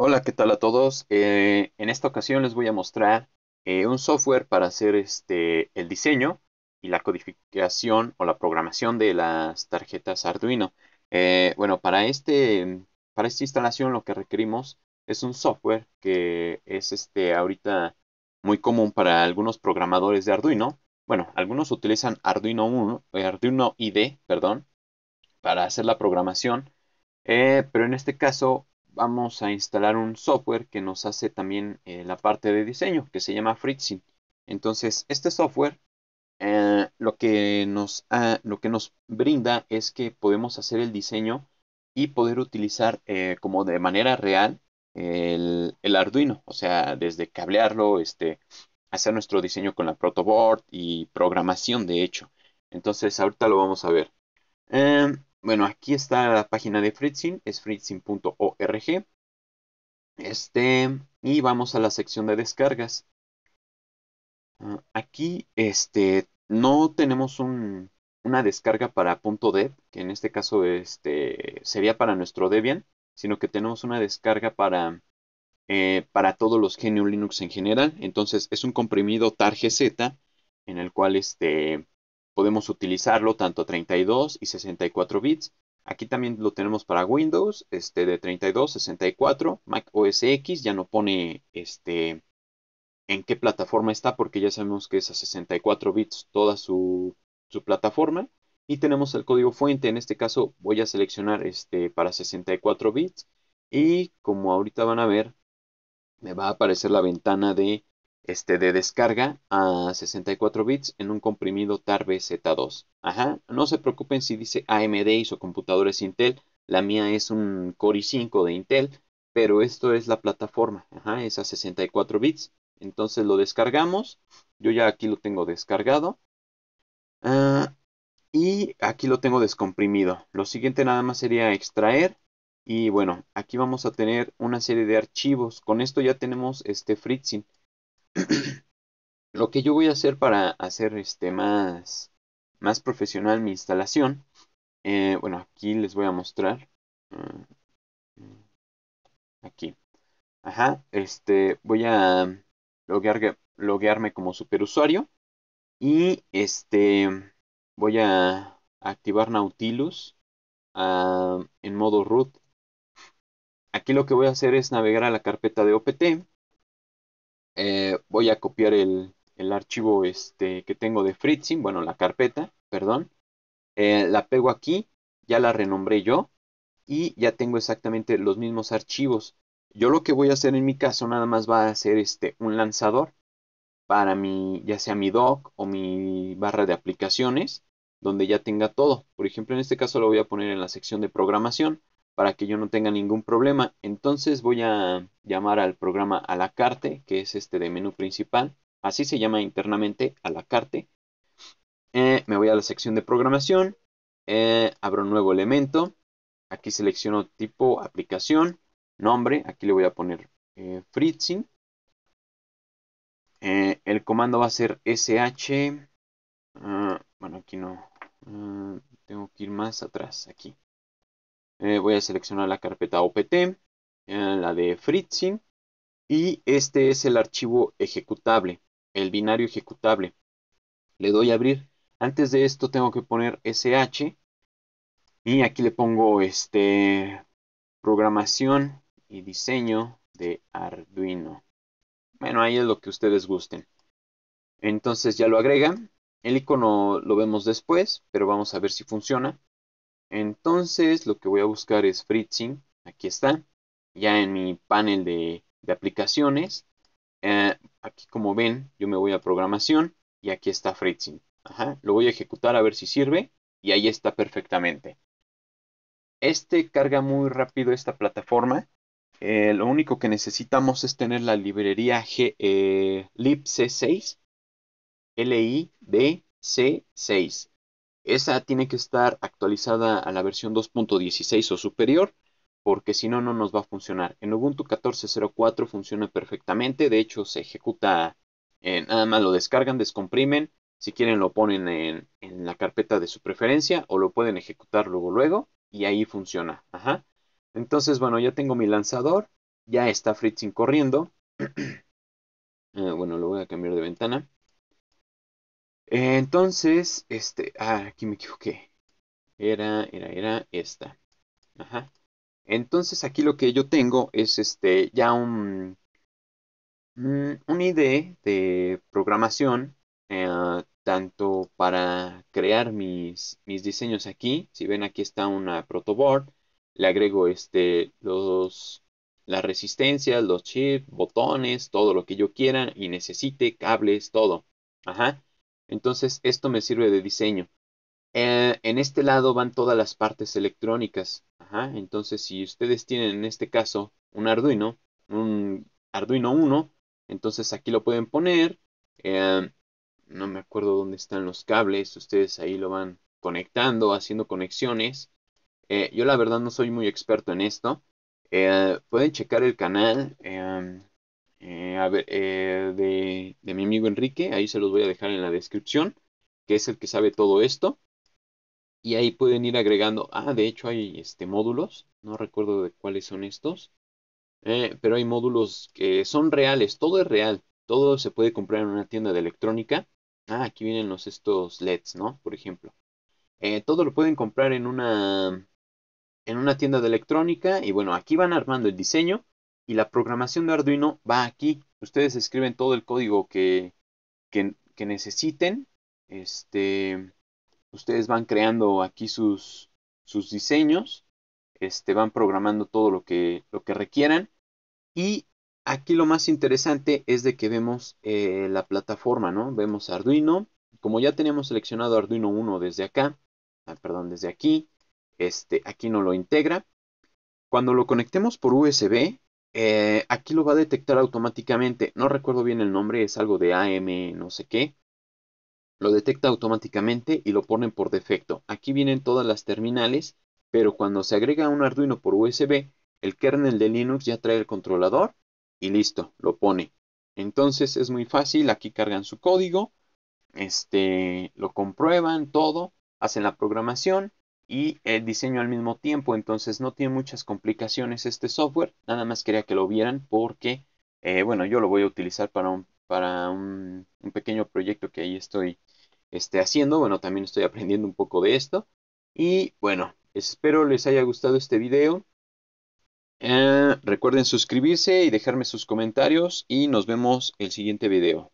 Hola, ¿qué tal a todos? Eh, en esta ocasión les voy a mostrar eh, un software para hacer este, el diseño y la codificación o la programación de las tarjetas Arduino. Eh, bueno, para, este, para esta instalación lo que requerimos es un software que es este, ahorita muy común para algunos programadores de Arduino. Bueno, algunos utilizan Arduino 1, Arduino IDE, perdón, para hacer la programación. pero en este caso vamos a instalar un software que nos hace también eh, la parte de diseño, que se llama Fritzing. Entonces, este software eh, lo, que nos, ah, lo que nos brinda es que podemos hacer el diseño y poder utilizar eh, como de manera real el, Arduino, o sea, desde cablearlo, este, hacer nuestro diseño con la protoboard y programación, de hecho. Entonces, ahorita lo vamos a ver. Em, bueno, aquí está la página de Fritzing, es fritzing.org. Este, y vamos a la sección de descargas. Ah, aquí, este, no tenemos una descarga para .dev, que en este caso este, sería para nuestro Debian, sino que tenemos una descarga para, eh, para todos los GNU Linux en general. Entonces, es un comprimido targz en el cual este, podemos utilizarlo tanto 32 y 64 bits. Aquí también lo tenemos para Windows, este de 32, 64, Mac OS X, ya no pone este en qué plataforma está porque ya sabemos que es a 64 bits toda su, su plataforma. Y tenemos el código fuente, en este caso voy a seleccionar este para 64 bits y como ahorita van a ver, me va a aparecer la ventana de este, de descarga a 64 bits en un comprimido TAR z 2 Ajá, no se preocupen si dice AMD o computadores Intel. La mía es un Core i5 de Intel, pero esto es la plataforma. Ajá, es a 64 bits. Entonces lo descargamos. Yo ya aquí lo tengo descargado. Ah, y aquí lo tengo descomprimido. Lo siguiente nada más sería extraer. Y bueno, aquí vamos a tener una serie de archivos. Con esto ya tenemos este fritzing. Lo que yo voy a hacer para hacer este más, más profesional mi instalación, eh, bueno, aquí les voy a mostrar. Mm, aquí. Ajá, este, voy a loguearme como superusuario y este, voy a activar Nautilus ah, en modo root. Aquí lo que voy a hacer es navegar a la carpeta de OPT eh, voy a copiar el, archivo este, que tengo de Fritzing, bueno, la carpeta, perdón, eh, la pego aquí, ya la renombré yo y ya tengo exactamente los mismos archivos. Yo lo que voy a hacer en mi caso nada más va a ser este, un lanzador para mi, ya sea mi doc o mi barra de aplicaciones, donde ya tenga todo. Por ejemplo, en este caso lo voy a poner en la sección de programación para que yo no tenga ningún problema. Entonces voy a llamar al programa a la carte, que es este de menú principal. Así se llama internamente a la carte. Eh, me voy a la sección de programación. Eh, abro un nuevo elemento. Aquí selecciono tipo aplicación, nombre. Aquí le voy a poner eh, Fritzing. el comando va a ser sh. Ah, bueno, aquí no. Ah, tengo que ir más atrás. Aquí. Eh, voy a seleccionar la carpeta OPT, eh, la de Fritzing, y este es el archivo ejecutable, el binario ejecutable. Le doy a abrir. Antes de esto tengo que poner SH y aquí le pongo este programación y diseño de Arduino. Bueno, ahí es lo que ustedes gusten. Entonces ya lo agregan. El icono lo vemos después, pero vamos a ver si funciona. Entonces lo que voy a buscar es Fritzing. Aquí está. Ya en mi panel de, aplicaciones. Eh, aquí como ven, yo me voy a programación y aquí está Fritzing. Lo voy a ejecutar a ver si sirve y ahí está perfectamente. Este carga muy rápido esta plataforma. Eh, lo único que necesitamos es tener la librería G, eh, libc6 c 6 esa tiene que estar actualizada a la versión 2.16 o superior, porque si no, no nos va a funcionar. En Ubuntu 14.04 funciona perfectamente, de hecho se ejecuta, eh, nada más lo descargan, descomprimen, si quieren lo ponen en, la carpeta de su preferencia o lo pueden ejecutar luego luego y ahí funciona. Ajá. Entonces, bueno, ya tengo mi lanzador, ya está Fritzing corriendo. Eh, bueno, lo voy a cambiar de ventana. Entonces, este, ah, aquí me equivoqué. Era, era, era esta. Ajá. Entonces aquí lo que yo tengo es este, ya un, mm, un ID de programación, eh, tanto para crear mis, mis diseños aquí. Si ven aquí está una protoboard, le agrego este, los, las resistencias, los chips, botones, todo lo que yo quiera y necesite, cables, todo. Ajá. Entonces, esto me sirve de diseño. Eh, en este lado van todas las partes electrónicas. Ajá, entonces, si ustedes tienen en este caso un Arduino, un Arduino 1, entonces aquí lo pueden poner. Eh, no me acuerdo dónde están los cables. Ustedes ahí lo van conectando, haciendo conexiones. Eh, yo la verdad no soy muy experto en esto. pueden checar el canal. Eh, a ver, eh, de, mi amigo Enrique, ahí se los voy a dejar en la descripción, que es el que sabe todo esto. Y ahí pueden ir agregando, ah, de hecho hay este, módulos, no recuerdo de cuáles son estos, eh, pero hay módulos que son reales, todo es real, todo se puede comprar en una tienda de electrónica. Ah, aquí vienen los estos LEDs, ¿no? Por ejemplo. todo lo pueden comprar en una, en una tienda de electrónica y bueno, aquí van armando el diseño y la programación de Arduino va aquí. Ustedes escriben todo el código que, necesiten. Este, ustedes van creando aquí sus, sus diseños. Este, van programando todo lo que, lo que requieran. Y aquí lo más interesante es de que vemos eh, la plataforma, ¿no? Vemos Arduino. Como ya tenemos seleccionado Arduino 1 desde acá, ah, perdón, desde aquí, este, aquí no lo integra. Cuando lo conectemos por USB, eh, aquí lo va a detectar automáticamente. No recuerdo bien el nombre, es algo de AM no sé qué. Lo detecta automáticamente y lo ponen por defecto. Aquí vienen todas las terminales, pero cuando se agrega un Arduino por USB, el kernel de Linux ya trae el controlador y listo, lo pone. Entonces es muy fácil, aquí cargan su código, este, lo comprueban todo, hacen la programación y el diseño al mismo tiempo. Entonces no tiene muchas complicaciones este software. Nada más quería que lo vieran porque, eh, bueno, yo lo voy a utilizar para un, para un, pequeño proyecto que ahí estoy este, haciendo. Bueno, también estoy aprendiendo un poco de esto. Y bueno, espero les haya gustado este video. Eh, recuerden suscribirse y dejarme sus comentarios y nos vemos el siguiente video.